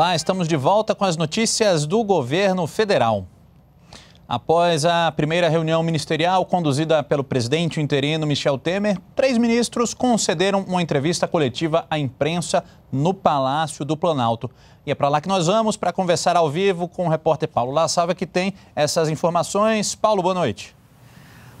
Olá, estamos de volta com as notícias do governo federal. Após a primeira reunião ministerial conduzida pelo presidente interino Michel Temer, três ministros concederam uma entrevista coletiva à imprensa no Palácio do Planalto. E é para lá que nós vamos para conversar ao vivo com o repórter Paulo La que tem essas informações. Paulo, boa noite.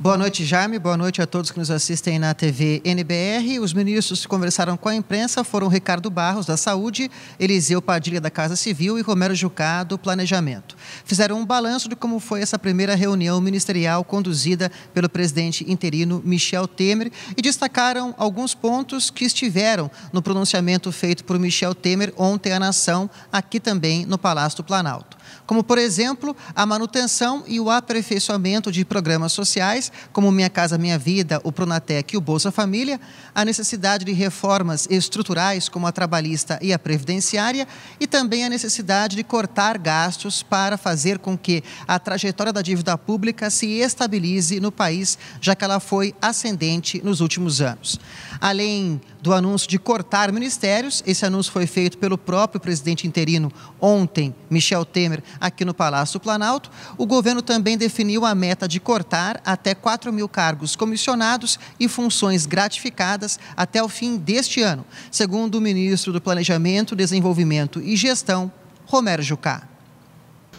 Boa noite, Jaime. Boa noite a todos que nos assistem na TV NBR. Os ministros que conversaram com a imprensa foram Ricardo Barros, da Saúde, Eliseu Padilha, da Casa Civil e Romero Jucá, do Planejamento. Fizeram um balanço de como foi essa primeira reunião ministerial conduzida pelo presidente interino Michel Temer e destacaram alguns pontos que estiveram no pronunciamento feito por Michel Temer ontem à nação, aqui também no Palácio do Planalto como, por exemplo, a manutenção e o aperfeiçoamento de programas sociais, como Minha Casa Minha Vida, o Pronatec e o Bolsa Família, a necessidade de reformas estruturais, como a trabalhista e a previdenciária, e também a necessidade de cortar gastos para fazer com que a trajetória da dívida pública se estabilize no país, já que ela foi ascendente nos últimos anos. Além do anúncio de cortar ministérios, esse anúncio foi feito pelo próprio presidente interino ontem, Michel Temer Temer aqui no Palácio Planalto, o governo também definiu a meta de cortar até 4 mil cargos comissionados e funções gratificadas até o fim deste ano, segundo o ministro do Planejamento, Desenvolvimento e Gestão, Romero Jucá.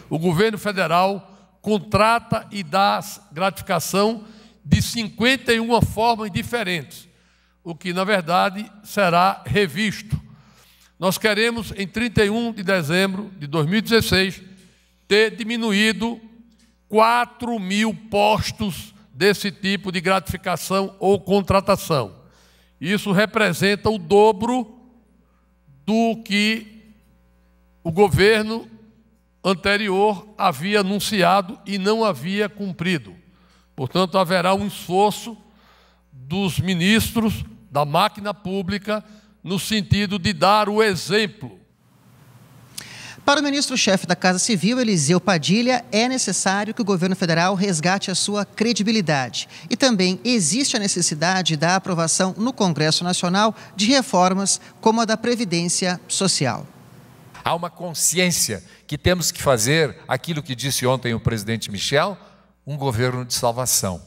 O governo federal contrata e dá gratificação de 51 formas diferentes, o que, na verdade, será revisto. Nós queremos, em 31 de dezembro de 2016, ter diminuído 4 mil postos desse tipo de gratificação ou contratação. Isso representa o dobro do que o governo anterior havia anunciado e não havia cumprido. Portanto, haverá um esforço dos ministros da máquina pública no sentido de dar o exemplo para o ministro-chefe da Casa Civil, Eliseu Padilha, é necessário que o governo federal resgate a sua credibilidade. E também existe a necessidade da aprovação no Congresso Nacional de reformas como a da Previdência Social. Há uma consciência que temos que fazer aquilo que disse ontem o presidente Michel, um governo de salvação.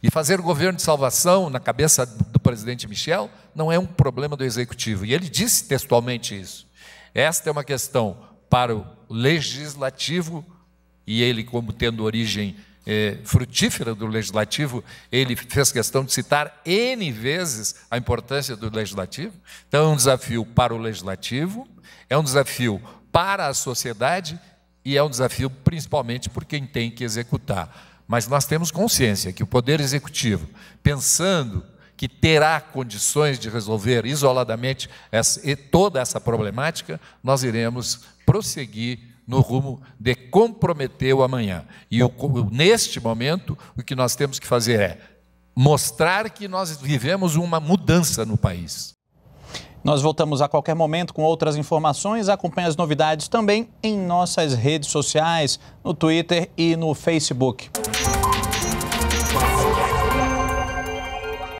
E fazer governo de salvação, na cabeça do presidente Michel, não é um problema do executivo. E ele disse textualmente isso. Esta é uma questão para o legislativo, e ele, como tendo origem é, frutífera do legislativo, ele fez questão de citar N vezes a importância do legislativo. Então, é um desafio para o legislativo, é um desafio para a sociedade e é um desafio principalmente por quem tem que executar. Mas nós temos consciência que o Poder Executivo, pensando que terá condições de resolver isoladamente essa, toda essa problemática, nós iremos prosseguir no rumo de comprometer o amanhã. E neste momento, o que nós temos que fazer é mostrar que nós vivemos uma mudança no país. Nós voltamos a qualquer momento com outras informações. Acompanhe as novidades também em nossas redes sociais, no Twitter e no Facebook.